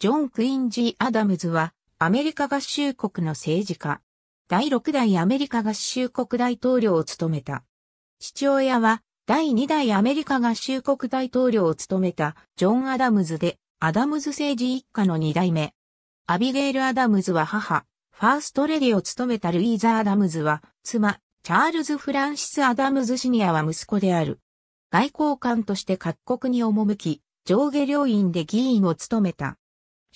ジョン・クインジー・アダムズは、アメリカ合衆国の政治家。第6代アメリカ合衆国大統領を務めた。父親は、第2代アメリカ合衆国大統領を務めた、ジョン・アダムズで、アダムズ政治一家の2代目。アビゲイル・アダムズは母、ファーストレディを務めたルイーザ・アダムズは、妻、チャールズ・フランシス・アダムズ・シニアは息子である。外交官として各国に赴き、上下両院で議員を務めた。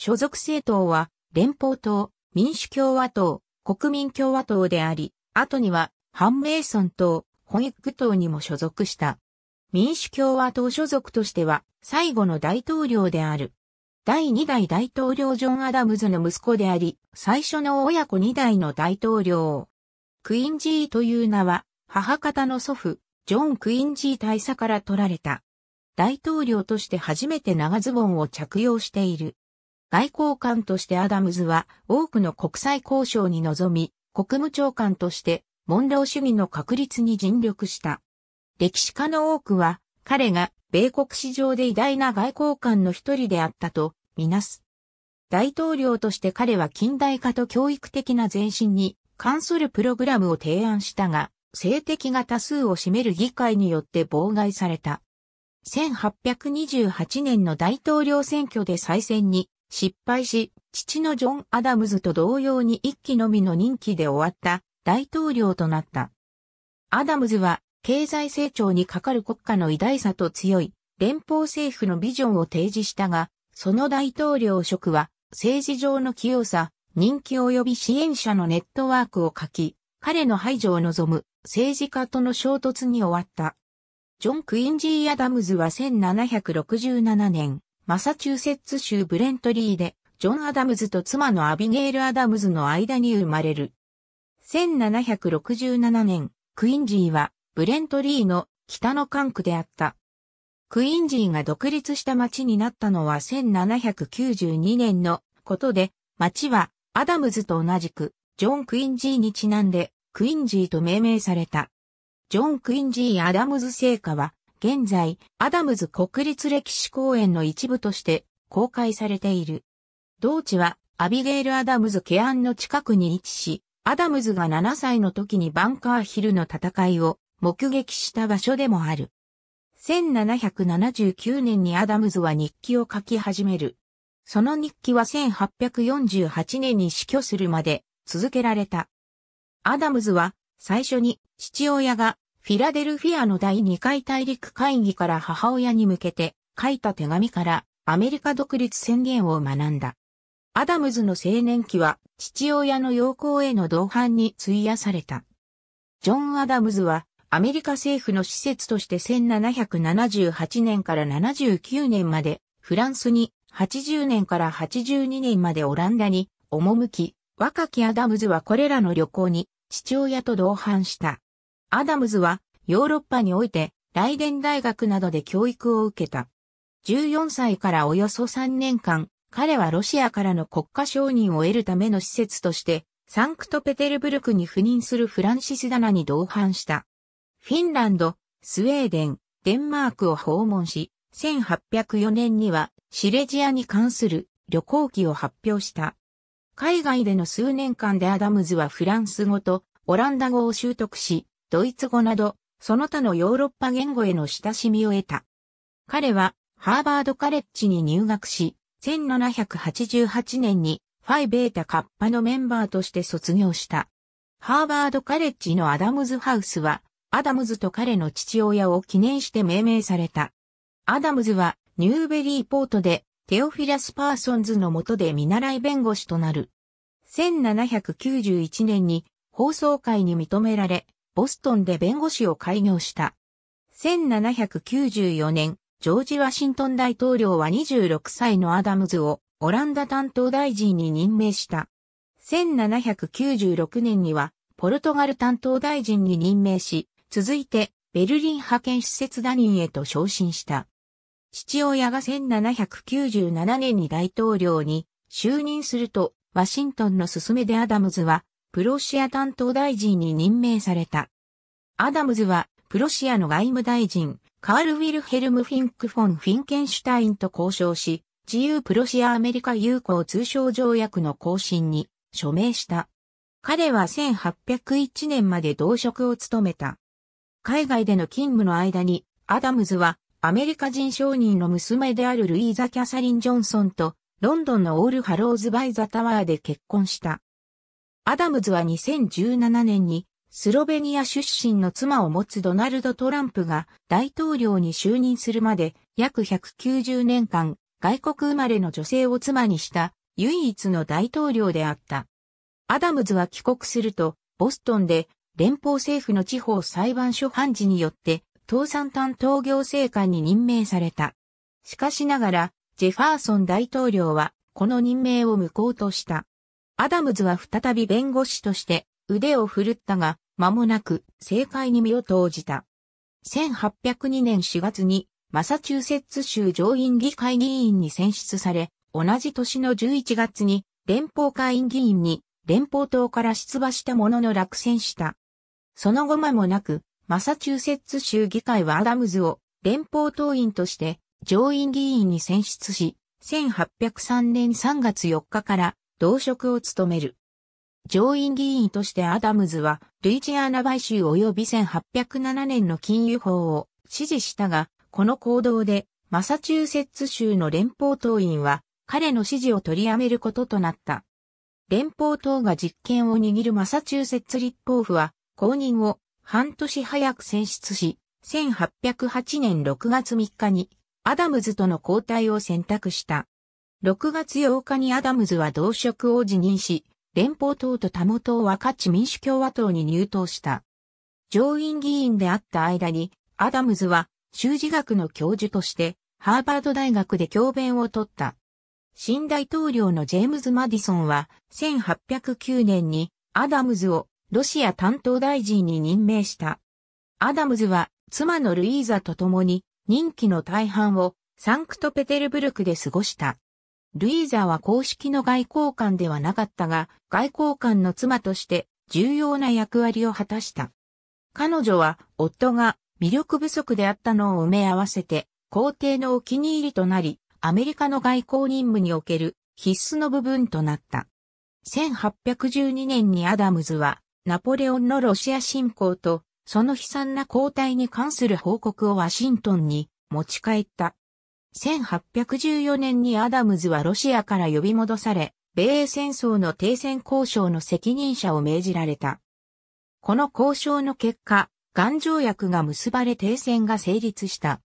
所属政党は、連邦党、民主共和党、国民共和党であり、後には、ハンメイソン党、ホイッグ党にも所属した。民主共和党所属としては、最後の大統領である。第2代大統領ジョン・アダムズの息子であり、最初の親子2代の大統領。クインジーという名は、母方の祖父、ジョン・クインジー大佐から取られた。大統領として初めて長ズボンを着用している。外交官としてアダムズは多くの国際交渉に臨み、国務長官としてモンロー主義の確立に尽力した。歴史家の多くは彼が米国史上で偉大な外交官の一人であったとみなす。大統領として彼は近代化と教育的な前進に関するプログラムを提案したが、性的が多数を占める議会によって妨害された。1828年の大統領選挙で再選に失敗し、父のジョン・アダムズと同様に一期のみの任期で終わった大統領となった。アダムズは経済成長にかかる国家の偉大さと強い連邦政府のビジョンを提示したが、その大統領職は政治上の器用さ、人気及び支援者のネットワークを書き、彼の排除を望む政治家との衝突に終わった。ジョン・クインジー・アダムズは1767年、マサチューセッツ州ブレントリーで、ジョン・アダムズと妻のアビゲール・アダムズの間に生まれる。1767年、クインジーは、ブレントリーの北の管区であった。クインジーが独立した町になったのは1792年のことで、町はアダムズと同じくジョン・クインジーにちなんでクインジーと命名された。ジョン・クインジー・アダムズ聖火は現在、アダムズ国立歴史公園の一部として公開されている。同地は、アビゲイル・アダムズケアンの近くに位置し、アダムズが7歳の時にバンカーヒルの戦いを目撃した場所でもある。1779年にアダムズは日記を書き始める。その日記は1848年に死去するまで続けられた。アダムズは最初に父親がフィラデルフィアの第2回大陸会議から母親に向けて書いた手紙からアメリカ独立宣言を学んだ。アダムズの青年期は父親の要項への同伴に費やされた。ジョン・アダムズはアメリカ政府の施設として1778年から79年までフランスに80年から82年までオランダに赴き、若きアダムズはこれらの旅行に父親と同伴した。アダムズはヨーロッパにおいてライデン大学などで教育を受けた。14歳からおよそ3年間、彼はロシアからの国家承認を得るための施設として、サンクトペテルブルクに赴任するフランシス・ダナに同伴した。フィンランド、スウェーデン、デンマークを訪問し、1804年にはシレジアに関する旅行記を発表した。海外での数年間でアダムズはフランス語とオランダ語を習得し、ドイツ語など、その他のヨーロッパ言語への親しみを得た。彼は、ハーバードカレッジに入学し、1788年に、ファイベータカッパのメンバーとして卒業した。ハーバードカレッジのアダムズハウスは、アダムズと彼の父親を記念して命名された。アダムズは、ニューベリーポートで、テオフィラス・パーソンズの下で見習い弁護士となる。1791年に放送会に認められ、ボストンで弁護士を開業した。1794年、ジョージ・ワシントン大統領は26歳のアダムズをオランダ担当大臣に任命した。1796年にはポルトガル担当大臣に任命し、続いてベルリン派遣施設ダニンへと昇進した。父親が1797年に大統領に就任すると、ワシントンの勧めでアダムズはプロシア担当大臣に任命された。アダムズは、プロシアの外務大臣、カール・ウィルヘルム・フィンク・フォン・フィンケンシュタインと交渉し、自由プロシア・アメリカ友好通商条約の更新に署名した。彼は1801年まで同職を務めた。海外での勤務の間に、アダムズはアメリカ人商人の娘であるルイーザ・キャサリン・ジョンソンと、ロンドンのオール・ハローズ・バイ・ザ・タワーで結婚した。アダムズは2017年にスロベニア出身の妻を持つドナルド・トランプが大統領に就任するまで約190年間外国生まれの女性を妻にした唯一の大統領であった。アダムズは帰国するとボストンで連邦政府の地方裁判所判事によって倒産担当行政官に任命された。しかしながらジェファーソン大統領はこの任命を無効とした。アダムズは再び弁護士として腕を振るったが、間もなく政界に身を投じた。1802年4月にマサチューセッツ州上院議会議員に選出され、同じ年の11月に連邦会員議員に連邦党から出馬したものの落選した。その後間もなく、マサチューセッツ州議会はアダムズを連邦党員として上院議員に選出し、1803年3月4日から同職を務める。上院議員としてアダムズは、ルイジアナ買収及び1807年の金融法を支持したが、この行動で、マサチューセッツ州の連邦党員は、彼の支持を取りやめることとなった。連邦党が実権を握るマサチューセッツ立法府は、公認を半年早く選出し、1808年6月3日に、アダムズとの交代を選択した。6月8日にアダムズは同職を辞任し、連邦党と多元を分かち民主共和党に入党した。上院議員であった間に、アダムズは修士学の教授として、ハーバード大学で教鞭を取った。新大統領のジェームズ・マディソンは、1809年にアダムズをロシア担当大臣に任命した。アダムズは妻のルイーザと共に任期の大半をサンクトペテルブルクで過ごした。ルイーザは公式の外交官ではなかったが、外交官の妻として重要な役割を果たした。彼女は夫が魅力不足であったのを埋め合わせて、皇帝のお気に入りとなり、アメリカの外交任務における必須の部分となった。1812年にアダムズは、ナポレオンのロシア侵攻と、その悲惨な交代に関する報告をワシントンに持ち帰った。1814年にアダムズはロシアから呼び戻され、米英戦争の停戦交渉の責任者を命じられた。この交渉の結果、頑丈条約が結ばれ停戦が成立した。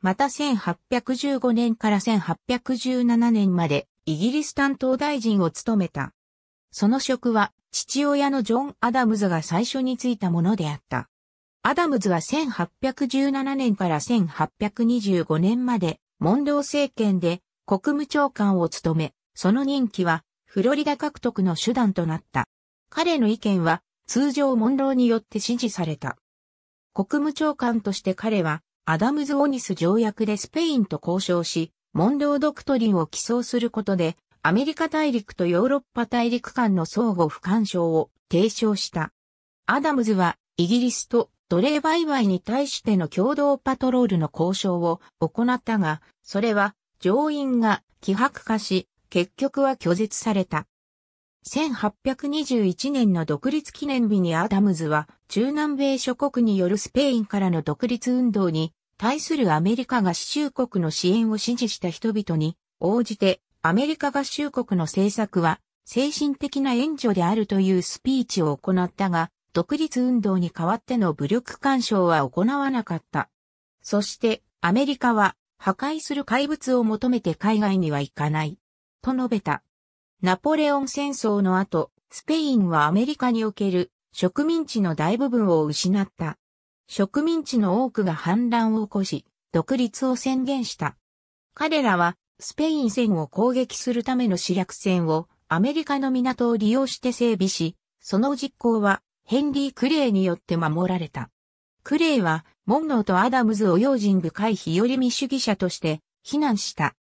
また1815年から1817年までイギリス担当大臣を務めた。その職は父親のジョン・アダムズが最初についたものであった。アダムズは1817年から1825年まで、モンロー政権で国務長官を務め、その任期はフロリダ獲得の手段となった。彼の意見は通常モンローによって支持された。国務長官として彼はアダムズ・オニス条約でスペインと交渉し、モンロードクトリンを起草することで、アメリカ大陸とヨーロッパ大陸間の相互不干渉を提唱した。アダムズはイギリスと奴隷売買に対しての共同パトロールの交渉を行ったが、それは上院が希薄化し、結局は拒絶された。1821年の独立記念日にアダムズは中南米諸国によるスペインからの独立運動に対するアメリカ合衆国の支援を支持した人々に応じてアメリカ合衆国の政策は精神的な援助であるというスピーチを行ったが独立運動に代わっての武力干渉は行わなかった。そしてアメリカは破壊する怪物を求めて海外には行かない。と述べた。ナポレオン戦争の後、スペインはアメリカにおける植民地の大部分を失った。植民地の多くが反乱を起こし、独立を宣言した。彼らはスペイン戦を攻撃するための主略戦をアメリカの港を利用して整備し、その実行はヘンリー・クレイによって守られた。クレイは、モンローとアダムズを用心深い日和見主義者として、非難した。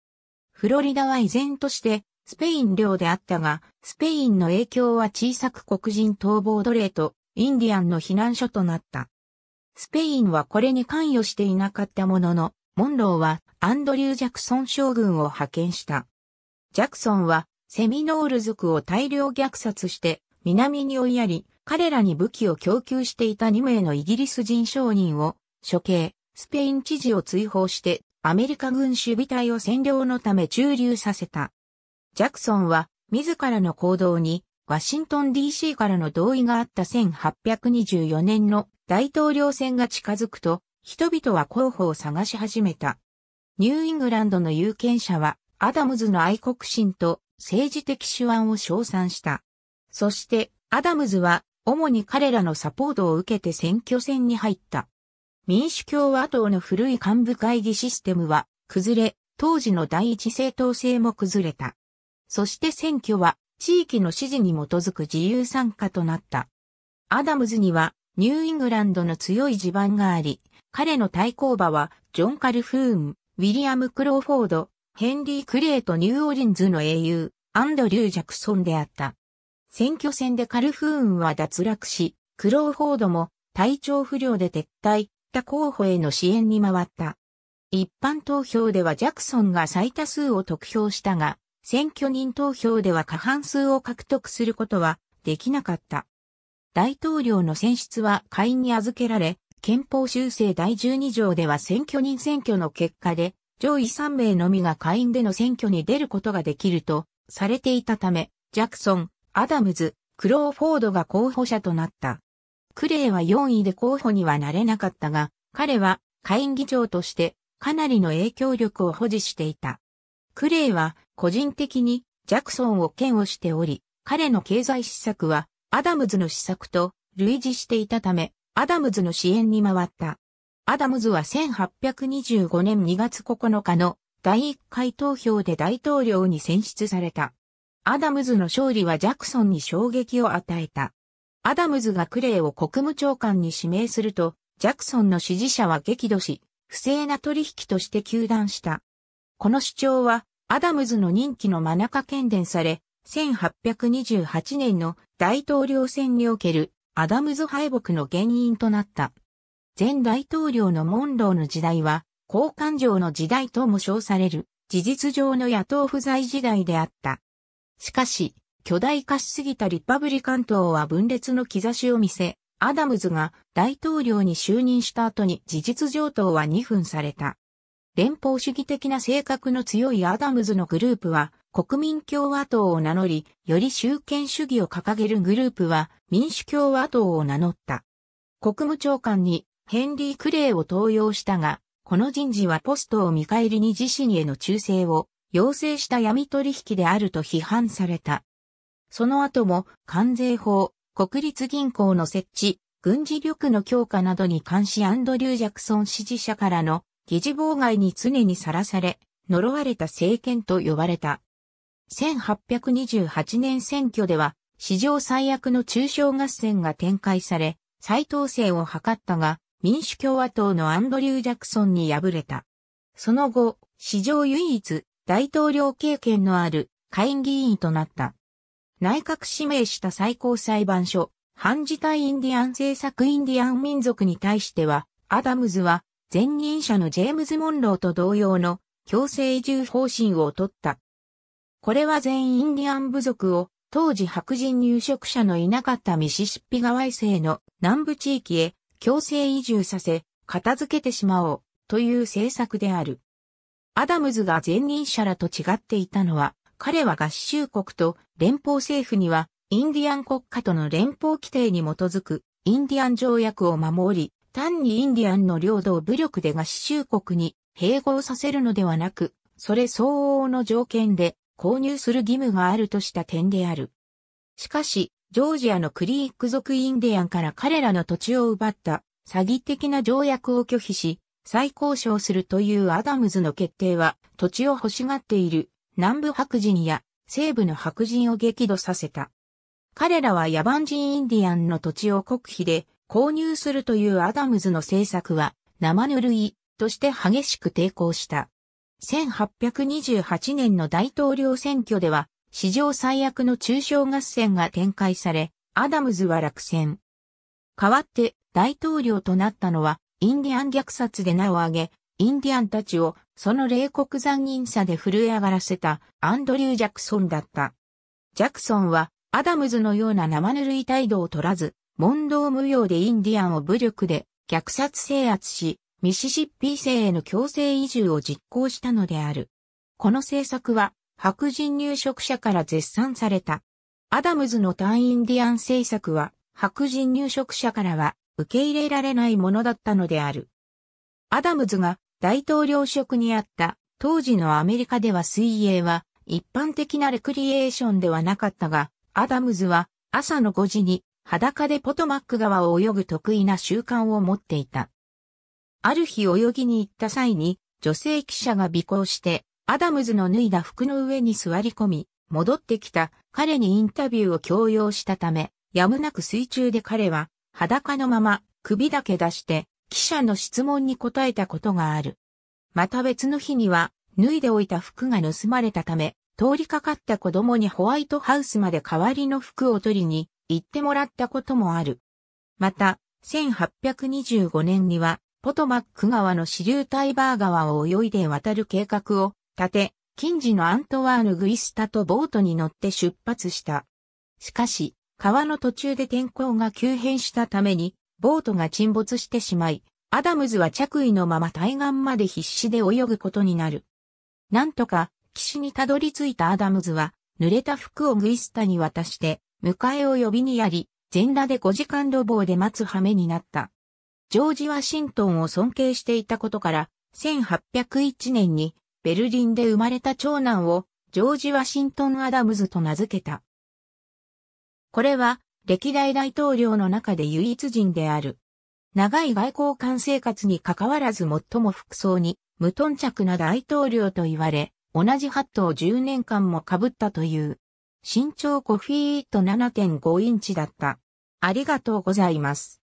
フロリダは依然として、スペイン領であったが、スペインの影響は小さく黒人逃亡奴隷と、インディアンの避難所となった。スペインはこれに関与していなかったものの、モンローはアンドリュー・ジャクソン将軍を派遣した。ジャクソンはセミノール族を大量虐殺して南に追いやり、彼らに武器を供給していた2名のイギリス人商人を処刑、スペイン知事を追放してアメリカ軍守備隊を占領のため駐留させた。ジャクソンは自らの行動にワシントン DC からの同意があった1824年の大統領選が近づくと人々は候補を探し始めた。ニューイングランドの有権者はアダムズの愛国心と政治的手腕を称賛した。そしてアダムズは主に彼らのサポートを受けて選挙戦に入った。民主共和党の古い幹部会議システムは崩れ、当時の第一政党制も崩れた。そして選挙は地域の支持に基づく自由参加となった。アダムズにはニューイングランドの強い地盤があり、彼の対抗馬はジョン・カルフーン、ウィリアム・クローフォード、ヘンリー・クレイとニューオリンズの英雄、アンドリュー・ジャクソンであった。選挙戦でカルフーンは脱落し、クローフォードも体調不良で撤退、他候補への支援に回った。一般投票ではジャクソンが最多数を得票したが、選挙人投票では過半数を獲得することはできなかった。大統領の選出は下院に預けられ、憲法修正第12条では選挙人選挙の結果で、上位3名のみが下院での選挙に出ることができるとされていたため、ジャクソン、アダムズ、クローフォードが候補者となった。クレイは4位で候補にはなれなかったが、彼は下院議長としてかなりの影響力を保持していた。クレイは個人的にジャクソンを嫌悪しており、彼の経済施策はアダムズの施策と類似していたため、アダムズの支援に回った。アダムズは1825年2月9日の第1回投票で大統領に選出された。アダムズの勝利はジャクソンに衝撃を与えた。アダムズがクレイを国務長官に指名すると、ジャクソンの支持者は激怒し、不正な取引として求断した。この主張は、アダムズの任期の真中検伝され、1828年の大統領選におけるアダムズ敗北の原因となった。前大統領のモンローの時代は、交換上の時代とも称される、事実上の野党不在時代であった。しかし、巨大化しすぎたリパブリカン党は分裂の兆しを見せ、アダムズが大統領に就任した後に事実上党は2分された。連邦主義的な性格の強いアダムズのグループは国民共和党を名乗り、より集権主義を掲げるグループは民主共和党を名乗った。国務長官にヘンリー・クレイを登用したが、この人事はポストを見返りに自身への忠誠を要請した闇取引であると批判された。その後も関税法、国立銀行の設置、軍事力の強化などに監視アンドリュー・ジャクソン支持者からの議事妨害に常にさらされ、呪われた政権と呼ばれた。1828年選挙では、史上最悪の中小合戦が展開され、再統制を図ったが、民主共和党のアンドリュー・ジャクソンに敗れた。その後、史上唯一、大統領経験のある下院議員となった。内閣指名した最高裁判所、反事態インディアン政策インディアン民族に対しては、アダムズは前任者のジェームズ・モンローと同様の強制移住方針を取った。これは全インディアン部族を当時白人入植者のいなかったミシシッピ川以西の南部地域へ強制移住させ、片付けてしまおうという政策である。アダムズが前任者らと違っていたのは、彼は合衆国と連邦政府には、インディアン国家との連邦規定に基づくインディアン条約を守り、単にインディアンの領土を武力で合衆国に併合させるのではなく、それ相応の条件で購入する義務があるとした点である。しかし、ジョージアのクリーク族インディアンから彼らの土地を奪った詐欺的な条約を拒否し、再交渉するというアダムズの決定は土地を欲しがっている南部白人や西部の白人を激怒させた。彼らは野蛮人インディアンの土地を国費で購入するというアダムズの政策は生ぬるいとして激しく抵抗した。1828年の大統領選挙では史上最悪の中小合戦が展開され、アダムズは落選。代わって大統領となったのはインディアン虐殺で名を挙げ、インディアンたちをその冷酷残忍さで震え上がらせたアンドリュー・ジャクソンだった。ジャクソンはアダムズのような生ぬるい態度を取らず、問答無用でインディアンを武力で虐殺制圧し、ミシシッピ州への強制移住を実行したのである。この政策は白人入植者から絶賛された。アダムズの単インディアン政策は白人入植者からは受け入れられないものだったのである。アダムズが大統領職にあった当時のアメリカでは水泳は一般的なレクリエーションではなかったが、アダムズは朝の5時に裸でポトマック川を泳ぐ得意な習慣を持っていた。ある日泳ぎに行った際に女性記者が尾行してアダムズの脱いだ服の上に座り込み、戻ってきた彼にインタビューを強要したため、やむなく水中で彼は裸のまま首だけ出して記者の質問に答えたことがある。また別の日には脱いでおいた服が盗まれたため通りかかった子供にホワイトハウスまで代わりの服を取りに行ってもらったこともある。また、1825年には、ポトマック川の支流タイバー川を泳いで渡る計画を立て、近時のアントワーヌ・グイスタとボートに乗って出発した。しかし、川の途中で天候が急変したために、ボートが沈没してしまい、アダムズは着衣のまま対岸まで必死で泳ぐことになる。なんとか、岸にたどり着いたアダムズは、濡れた服をグイスタに渡して、迎えを呼びにやり、全裸で5時間路傍で待つ羽目になった。ジョージ・ワシントンを尊敬していたことから、1801年にベルリンで生まれた長男をジョージ・ワシントン・アダムズと名付けた。これは歴代大統領の中で唯一人である。長い外交官生活に関わらず最も服装に無頓着な大統領と言われ、同じハットを10年間も被ったという。身長5フィート7.5インチだった。ありがとうございます。